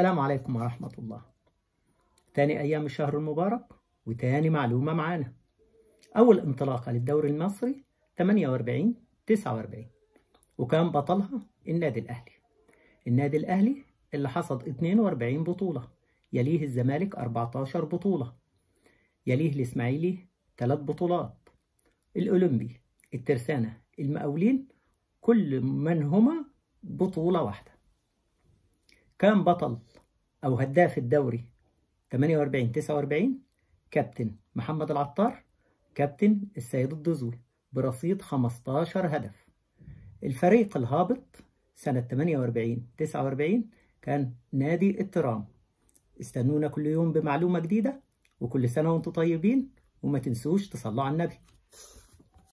السلام عليكم ورحمة الله تاني أيام الشهر المبارك وتاني معلومة معانا أول انطلاقة للدوري المصري 48 49 وكان بطلها النادي الأهلي النادي الأهلي اللي حصد 42 بطولة يليه الزمالك 14 بطولة يليه الإسماعيلي 3 بطولات الأولمبي الترسانة المقاولين كل منهما بطولة واحدة كان بطل أو هداف الدوري 48 49 كابتن محمد العطار كابتن السيد الدزوي برصيد 15 هدف الفريق الهابط سنة 48 49 كان نادي الترام استنونا كل يوم بمعلومة جديدة وكل سنة وانتم طيبين وما تنسوش تصلوا على النبي